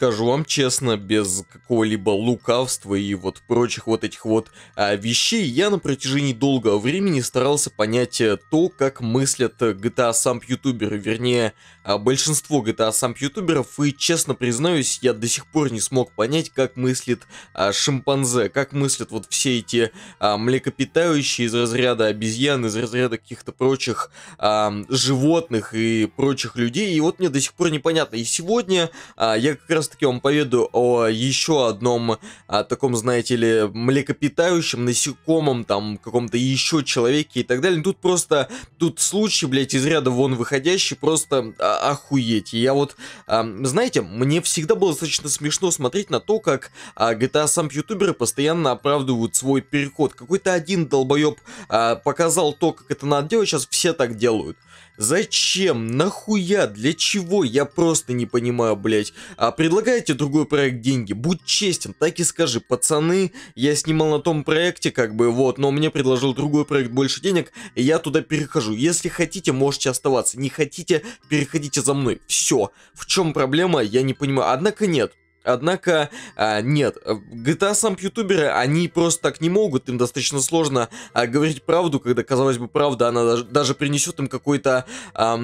скажу вам честно, без какого-либо лукавства и вот прочих вот этих вот а, вещей, я на протяжении долгого времени старался понять э, то, как мыслят э, GTA сам ютуберы, вернее, а, большинство GTA сам ютуберов, и честно признаюсь, я до сих пор не смог понять, как мыслит а, шимпанзе, как мыслят вот все эти а, млекопитающие из разряда обезьян, из разряда каких-то прочих а, животных и прочих людей, и вот мне до сих пор непонятно. И сегодня а, я как раз таки вам поведаю о еще одном о а, таком, знаете ли, млекопитающем, насекомом, там, каком-то еще человеке и так далее. Тут просто, тут случай, блядь, из ряда вон выходящий, просто а, охуеть. я вот, а, знаете, мне всегда было достаточно смешно смотреть на то, как а, GTA сам ютуберы постоянно оправдывают свой переход. Какой-то один долбоеб показал то, как это надо делать, сейчас все так делают. Зачем? Нахуя? Для чего? Я просто не понимаю, блять. А предлагайте другой проект деньги? Будь честен, так и скажи. Пацаны, я снимал на том проекте, как бы, вот, но мне предложил другой проект больше денег, и я туда перехожу. Если хотите, можете оставаться. Не хотите, переходите за мной. Все. В чем проблема, я не понимаю. Однако нет. Однако, а, нет, э, GTA сам ютуберы, они просто так не могут, им достаточно сложно а, говорить правду, когда, казалось бы, правда, она даже, даже принесет им какой-то а,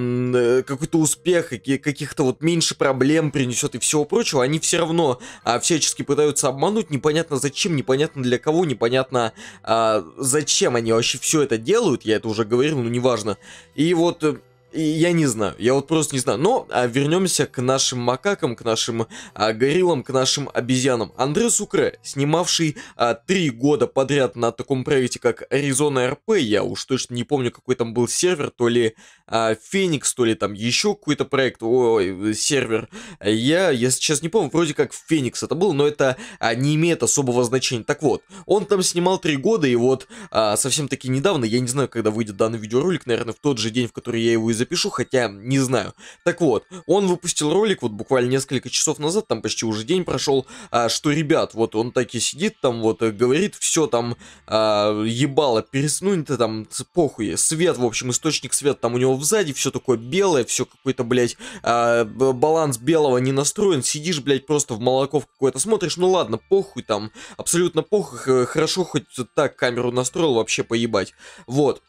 какой-то успех, каких-то вот меньше проблем принесет и всего прочего, они все равно а, всячески пытаются обмануть, непонятно зачем, непонятно для кого, непонятно а, зачем они вообще все это делают, я это уже говорил, но ну, неважно. И вот э, я не знаю, я вот просто не знаю. Но а, вернемся к нашим макакам, к нашим а, гориллам, к нашим обезьянам. Андре Сукре, снимавший а, три года подряд на таком проекте, как Arizona RP, я уж точно не помню, какой там был сервер, то ли а, Феникс, то ли там еще какой-то проект, ой, сервер. Я, я сейчас не помню, вроде как Phoenix это был, но это а, не имеет особого значения. Так вот, он там снимал три года, и вот а, совсем-таки недавно, я не знаю, когда выйдет данный видеоролик, наверное, в тот же день, в который я его и запишу, хотя не знаю. Так вот, он выпустил ролик вот буквально несколько часов назад, там почти уже день прошел, а, что, ребят, вот он так и сидит там, вот э, говорит, все там а, ебало переснуть-то там, похуй, свет, в общем, источник света там у него взади, все такое белое, все какой-то, блядь, а, баланс белого не настроен, сидишь, блядь, просто в молоко какое-то смотришь, ну ладно, похуй там, абсолютно похуй, хорошо хоть так камеру настроил, вообще поебать. Вот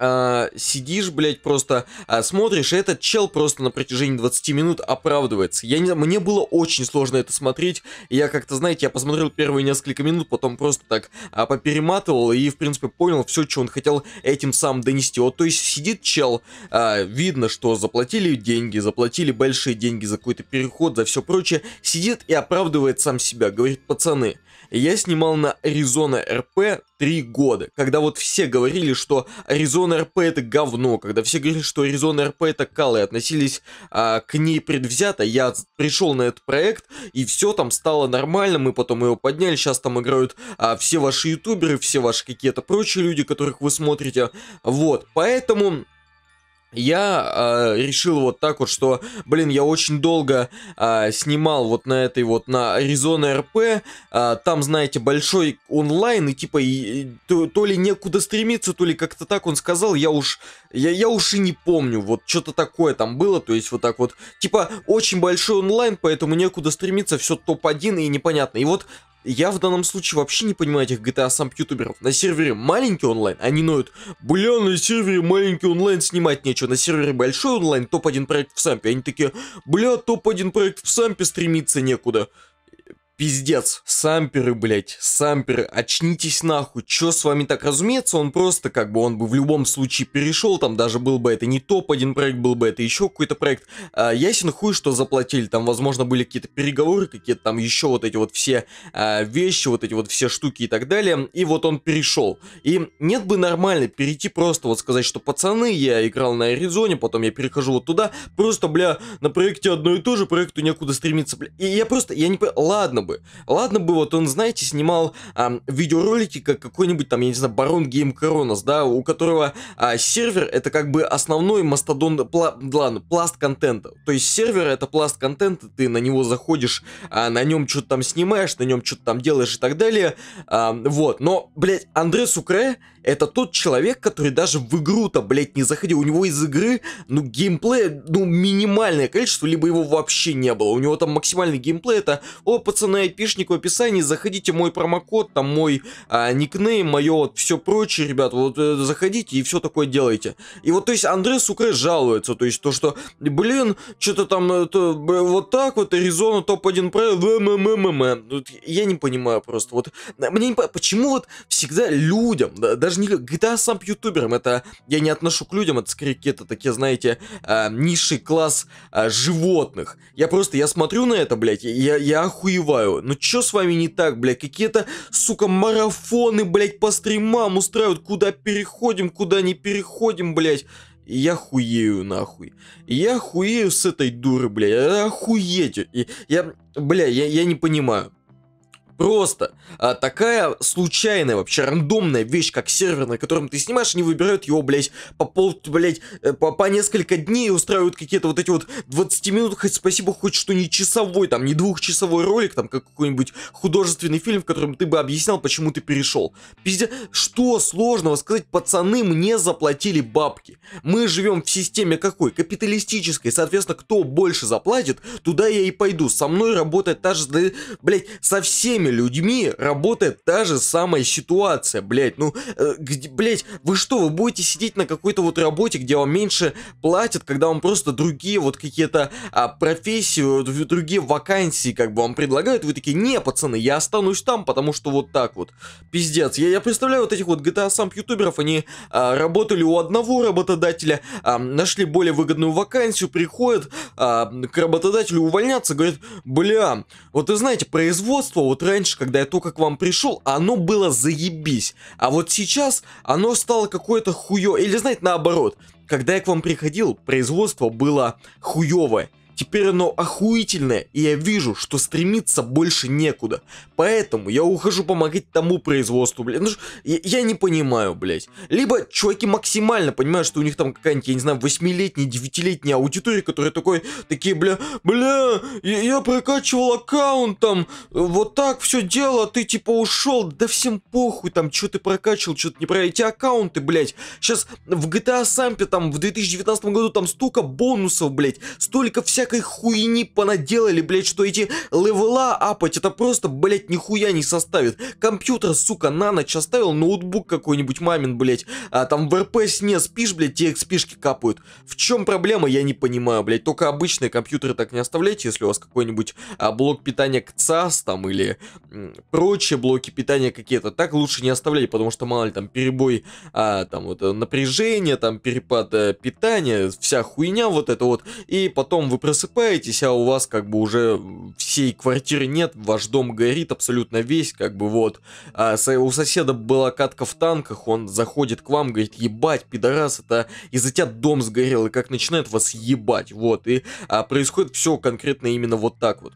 а, сидишь, блядь, просто а, смотришь, и этот чел просто на протяжении 20 минут оправдывается. Я не, мне было очень сложно это смотреть. Я как-то, знаете, я посмотрел первые несколько минут, потом просто так а, поперематывал и, в принципе, понял все, что он хотел этим сам донести. Вот, то есть сидит чел, а, видно, что заплатили деньги, заплатили большие деньги за какой-то переход, за все прочее, сидит и оправдывает сам себя, говорит, пацаны, я снимал на Arizona RP три года, когда вот все говорили, что Arizona RP это говно, когда все говорили, что Arizona RP это кал и относились а, к ней предвзято, я пришел на этот проект, и все там стало нормально, мы потом его подняли, сейчас там играют а, все ваши ютуберы, все ваши какие-то прочие люди, которых вы смотрите, вот, поэтому я э, решил вот так вот, что, блин, я очень долго э, снимал вот на этой вот, на Arizona РП, э, а, там, знаете, большой онлайн, и типа, и, и, то, то ли некуда стремиться, то ли как-то так он сказал, я уж, я, я уж и не помню, вот что-то такое там было, то есть вот так вот, типа, очень большой онлайн, поэтому некуда стремиться, все топ-1 и непонятно. И вот я в данном случае вообще не понимаю этих GTA самп ютуберов. На сервере маленький онлайн, они ноют. Бля, на сервере маленький онлайн снимать нечего. На сервере большой онлайн, топ-1 проект в сампе. Они такие, бля, топ-1 проект в сампе стремиться некуда пиздец, самперы, блядь, самперы, очнитесь нахуй, чё с вами так, разумеется, он просто, как бы, он бы в любом случае перешел, там даже был бы это не топ один проект, был бы это еще какой-то проект, а, ясен хуй, что заплатили, там, возможно, были какие-то переговоры, какие-то там еще вот эти вот все а, вещи, вот эти вот все штуки и так далее, и вот он перешел, и нет бы нормально перейти просто вот сказать, что пацаны, я играл на Аризоне, потом я перехожу вот туда, просто, бля, на проекте одно и то же, проекту некуда стремиться, бля, и я просто, я не ладно, бы. Ладно бы, вот он, знаете, снимал а, видеоролики, как какой-нибудь там, я не знаю, Барон Гейм Коронас, да, у которого а, сервер это как бы основной мастодон, пла, ладно, пласт контента. То есть сервер это пласт контента, ты на него заходишь, а, на нем что-то там снимаешь, на нем что-то там делаешь и так далее. А, вот, но, блядь, Андре Сукре это тот человек, который даже в игру-то, блядь, не заходил. У него из игры, ну, геймплея, ну, минимальное количество, либо его вообще не было. У него там максимальный геймплей это, о, пацаны, на айпишник в описании, заходите, мой промокод, там мой а, никнейм, мое вот все прочее, ребят, вот э, заходите и все такое делайте. И вот, то есть, Андрей, сука, жалуется, то есть, то, что, блин, что-то там, это, вот так вот, Аризона топ-1 правил, я не понимаю просто, вот, мне не почему вот всегда людям, да, даже не GTA а сам к ютуберам, это, я не отношу к людям, это скорее какие-то такие, знаете, э, низший класс э, животных. Я просто, я смотрю на это, блядь, я, я охуеваю понимаю. Ну чё с вами не так, блядь? Какие-то, сука, марафоны, блядь, по стримам устраивают. Куда переходим, куда не переходим, блядь. я хуею нахуй. я хуею с этой дуры, блядь. Охуеть. И я, бля, я, я не понимаю. Просто а, такая случайная, вообще рандомная вещь, как сервер, на котором ты снимаешь, они выбирают его, блядь, по пол, блядь, э, по, по несколько дней устраивают какие-то вот эти вот 20 минут, хоть спасибо, хоть что не часовой, там, не двухчасовой ролик, там, как какой-нибудь художественный фильм, в котором ты бы объяснял, почему ты перешел. Пиздец, что сложного сказать, пацаны, мне заплатили бабки. Мы живем в системе какой? Капиталистической, соответственно, кто больше заплатит, туда я и пойду. Со мной работает та же, блядь, со всеми людьми работает та же самая ситуация, блядь, ну, э, блядь, вы что, вы будете сидеть на какой-то вот работе, где вам меньше платят, когда вам просто другие вот какие-то а, профессии, другие вакансии как бы вам предлагают, вы такие, не, пацаны, я останусь там, потому что вот так вот, пиздец, я, я представляю вот этих вот GTA сам ютуберов, они а, работали у одного работодателя, а, нашли более выгодную вакансию, приходят а, к работодателю увольняться, говорят, бля, вот вы знаете, производство, вот раньше раньше, когда я только к вам пришел, оно было заебись. А вот сейчас оно стало какое-то хуё. Или, знаете, наоборот. Когда я к вам приходил, производство было хуёвое. Теперь оно охуительное, и я вижу, что стремиться больше некуда. Поэтому я ухожу помогать тому производству, блядь. Ну, я, я не понимаю, блядь. Либо чуваки максимально понимают, что у них там какая-нибудь, я не знаю, восьмилетняя, девятилетняя аудитория, которая такой, такие, бля, бля, я, я прокачивал аккаунт там, вот так все дело, а ты типа ушел, да всем похуй там, что ты прокачивал, что то не про эти аккаунты, блядь. Сейчас в GTA Сампе там в 2019 году там столько бонусов, блядь, столько всяких всякой хуйни понаделали, блядь, что эти левела апать, это просто, блядь, нихуя не составит. Компьютер, сука, на ночь оставил, ноутбук какой-нибудь мамин, блядь, а там в РП сне спишь, блядь, те экспишки капают. В чем проблема, я не понимаю, блядь, только обычные компьютеры так не оставляйте, если у вас какой-нибудь а, блок питания КЦАС там или прочие блоки питания какие-то, так лучше не оставлять, потому что, мало ли, там перебой, а, там вот э, напряжение, там перепад а, питания, вся хуйня вот это вот, и потом вы просыпаетесь, а у вас как бы уже всей квартиры нет, ваш дом горит абсолютно весь, как бы вот. А у соседа была катка в танках, он заходит к вам, говорит, ебать, пидорас, это из-за тебя дом сгорел, и как начинает вас ебать, вот. И а, происходит все конкретно именно вот так вот.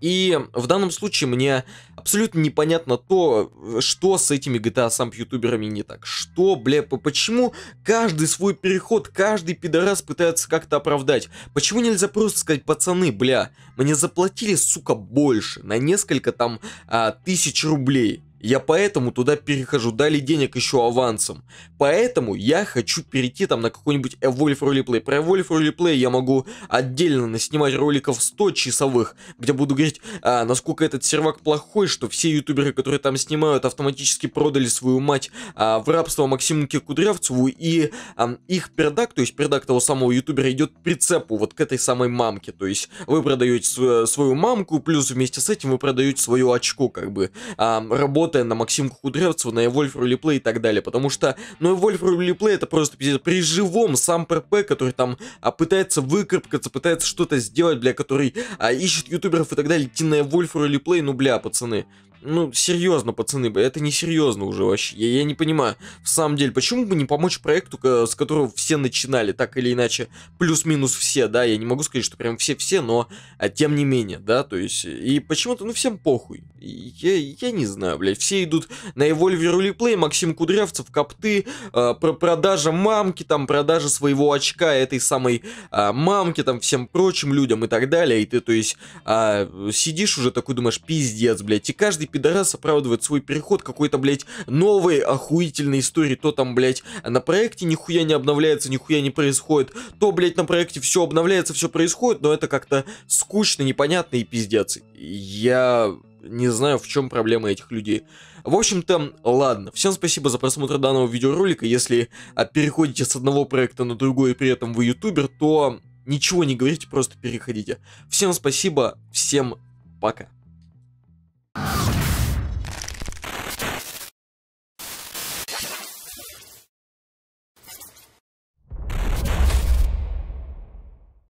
И в данном случае мне абсолютно непонятно то, что с этими GTA сам ютуберами не так. Что, бля, почему каждый свой переход, каждый пидорас пытается как-то оправдать? Почему нельзя просто сказать, пацаны, бля, мне заплатили, сука, больше, на несколько там а, тысяч рублей. Я поэтому туда перехожу, дали денег еще авансом. Поэтому я хочу перейти там на какой-нибудь Evolve Roleplay. Про Evolve Roleplay я могу отдельно наснимать роликов 100 часовых, где буду говорить, а, насколько этот сервак плохой, что все ютуберы, которые там снимают, автоматически продали свою мать а, в рабство Максиму Кудрявцеву, и а, их пердак, то есть пердак того самого ютубера, идет прицепу вот к этой самой мамке. То есть вы продаете свою мамку, плюс вместе с этим вы продаете свое очко, как бы. А, работа работая на Максимку Кудрявцеву, на Эвольф Рулеплей и так далее. Потому что, ну, Эвольф Рулеплей это просто пиздец. При живом сам ПРП, который там а, пытается выкарабкаться, пытается что-то сделать, бля, который а, ищет ютуберов и так далее, идти на Эвольф Рулеплей, ну, бля, пацаны ну, серьезно, пацаны, это не серьезно уже вообще. Я, я не понимаю, в самом деле, почему бы не помочь проекту, с которого все начинали, так или иначе, плюс-минус все, да, я не могу сказать, что прям все-все, но а, тем не менее, да, то есть, и почему-то, ну, всем похуй. Я, я не знаю, блядь, все идут на Evolver Replay, Максим Кудрявцев, Копты, э, про продажа мамки, там, продажа своего очка этой самой э, мамки, там, всем прочим людям и так далее, и ты, то есть, э, сидишь уже такой, думаешь, пиздец, блядь, и каждый пидорас оправдывает свой переход какой-то, блядь, новой охуительной истории. То там, блядь, на проекте нихуя не обновляется, нихуя не происходит. То, блядь, на проекте все обновляется, все происходит, но это как-то скучно, непонятно и пиздец. Я не знаю, в чем проблема этих людей. В общем-то, ладно. Всем спасибо за просмотр данного видеоролика. Если а, переходите с одного проекта на другой, и при этом вы ютубер, то ничего не говорите, просто переходите. Всем спасибо, всем пока.